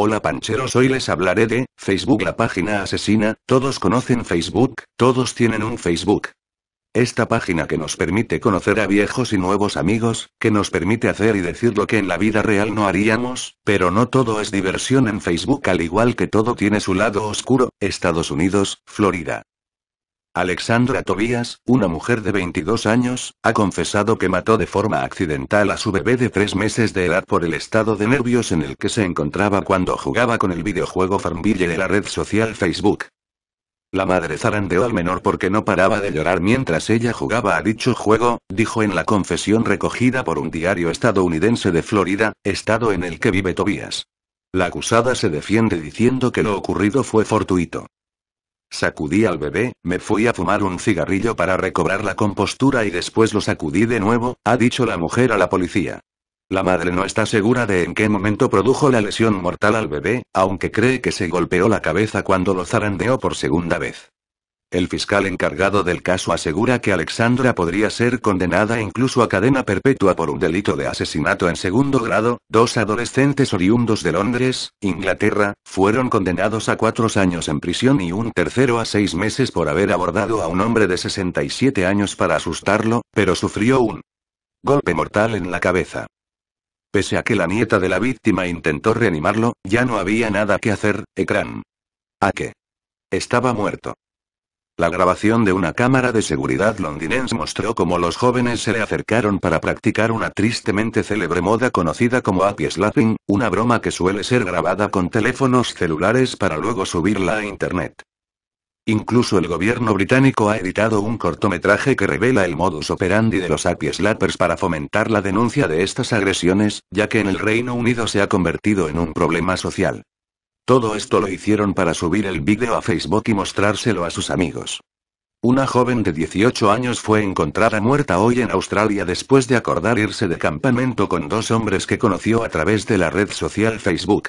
Hola pancheros, hoy les hablaré de Facebook, la página asesina, todos conocen Facebook, todos tienen un Facebook. Esta página que nos permite conocer a viejos y nuevos amigos, que nos permite hacer y decir lo que en la vida real no haríamos, pero no todo es diversión en Facebook al igual que todo tiene su lado oscuro, Estados Unidos, Florida. Alexandra Tobías, una mujer de 22 años, ha confesado que mató de forma accidental a su bebé de 3 meses de edad por el estado de nervios en el que se encontraba cuando jugaba con el videojuego Farmville de la red social Facebook. La madre zarandeó al menor porque no paraba de llorar mientras ella jugaba a dicho juego, dijo en la confesión recogida por un diario estadounidense de Florida, estado en el que vive Tobías. La acusada se defiende diciendo que lo ocurrido fue fortuito. Sacudí al bebé, me fui a fumar un cigarrillo para recobrar la compostura y después lo sacudí de nuevo, ha dicho la mujer a la policía. La madre no está segura de en qué momento produjo la lesión mortal al bebé, aunque cree que se golpeó la cabeza cuando lo zarandeó por segunda vez. El fiscal encargado del caso asegura que Alexandra podría ser condenada incluso a cadena perpetua por un delito de asesinato en segundo grado. Dos adolescentes oriundos de Londres, Inglaterra, fueron condenados a cuatro años en prisión y un tercero a seis meses por haber abordado a un hombre de 67 años para asustarlo, pero sufrió un golpe mortal en la cabeza. Pese a que la nieta de la víctima intentó reanimarlo, ya no había nada que hacer, Ecran, A qué? estaba muerto. La grabación de una cámara de seguridad londinense mostró cómo los jóvenes se le acercaron para practicar una tristemente célebre moda conocida como happy slapping, una broma que suele ser grabada con teléfonos celulares para luego subirla a internet. Incluso el gobierno británico ha editado un cortometraje que revela el modus operandi de los happy slappers para fomentar la denuncia de estas agresiones, ya que en el Reino Unido se ha convertido en un problema social. Todo esto lo hicieron para subir el vídeo a Facebook y mostrárselo a sus amigos. Una joven de 18 años fue encontrada muerta hoy en Australia después de acordar irse de campamento con dos hombres que conoció a través de la red social Facebook.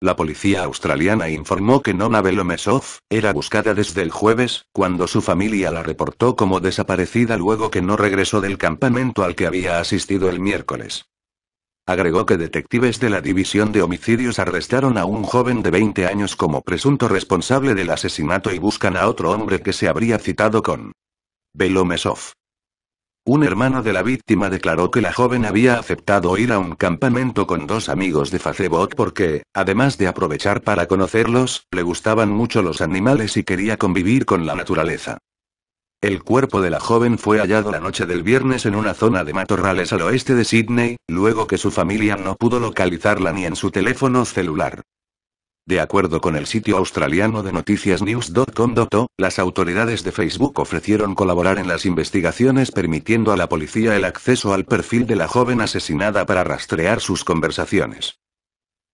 La policía australiana informó que Nona Belomesov era buscada desde el jueves, cuando su familia la reportó como desaparecida luego que no regresó del campamento al que había asistido el miércoles. Agregó que detectives de la División de Homicidios arrestaron a un joven de 20 años como presunto responsable del asesinato y buscan a otro hombre que se habría citado con Belomesov. Un hermano de la víctima declaró que la joven había aceptado ir a un campamento con dos amigos de Facebook porque, además de aprovechar para conocerlos, le gustaban mucho los animales y quería convivir con la naturaleza. El cuerpo de la joven fue hallado la noche del viernes en una zona de matorrales al oeste de Sydney, luego que su familia no pudo localizarla ni en su teléfono celular. De acuerdo con el sitio australiano de noticias las autoridades de Facebook ofrecieron colaborar en las investigaciones permitiendo a la policía el acceso al perfil de la joven asesinada para rastrear sus conversaciones.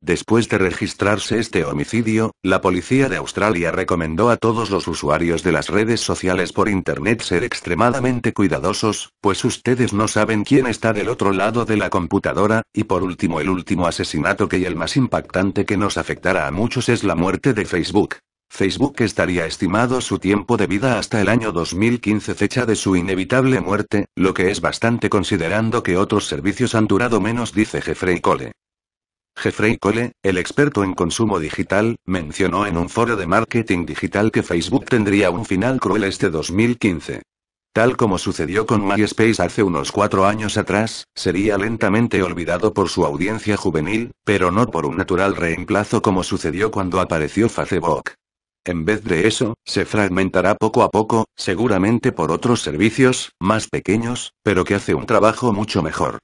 Después de registrarse este homicidio, la policía de Australia recomendó a todos los usuarios de las redes sociales por Internet ser extremadamente cuidadosos, pues ustedes no saben quién está del otro lado de la computadora, y por último el último asesinato que y el más impactante que nos afectará a muchos es la muerte de Facebook. Facebook estaría estimado su tiempo de vida hasta el año 2015 fecha de su inevitable muerte, lo que es bastante considerando que otros servicios han durado menos, dice Jeffrey Cole. Jeffrey Cole, el experto en consumo digital, mencionó en un foro de marketing digital que Facebook tendría un final cruel este 2015. Tal como sucedió con MySpace hace unos cuatro años atrás, sería lentamente olvidado por su audiencia juvenil, pero no por un natural reemplazo como sucedió cuando apareció Facebook. En vez de eso, se fragmentará poco a poco, seguramente por otros servicios, más pequeños, pero que hace un trabajo mucho mejor.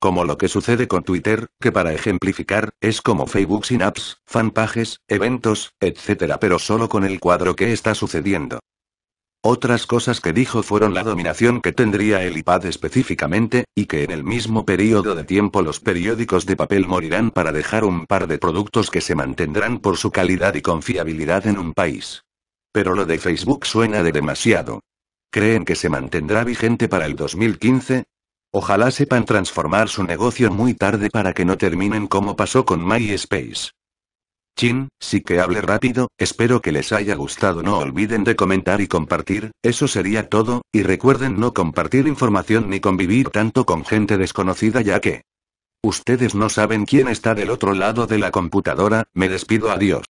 Como lo que sucede con Twitter, que para ejemplificar, es como Facebook sin apps, fanpages, eventos, etc. pero solo con el cuadro que está sucediendo. Otras cosas que dijo fueron la dominación que tendría el iPad específicamente, y que en el mismo periodo de tiempo los periódicos de papel morirán para dejar un par de productos que se mantendrán por su calidad y confiabilidad en un país. Pero lo de Facebook suena de demasiado. ¿Creen que se mantendrá vigente para el 2015? Ojalá sepan transformar su negocio muy tarde para que no terminen como pasó con MySpace. Chin, sí que hable rápido, espero que les haya gustado. No olviden de comentar y compartir, eso sería todo, y recuerden no compartir información ni convivir tanto con gente desconocida ya que... Ustedes no saben quién está del otro lado de la computadora, me despido adiós.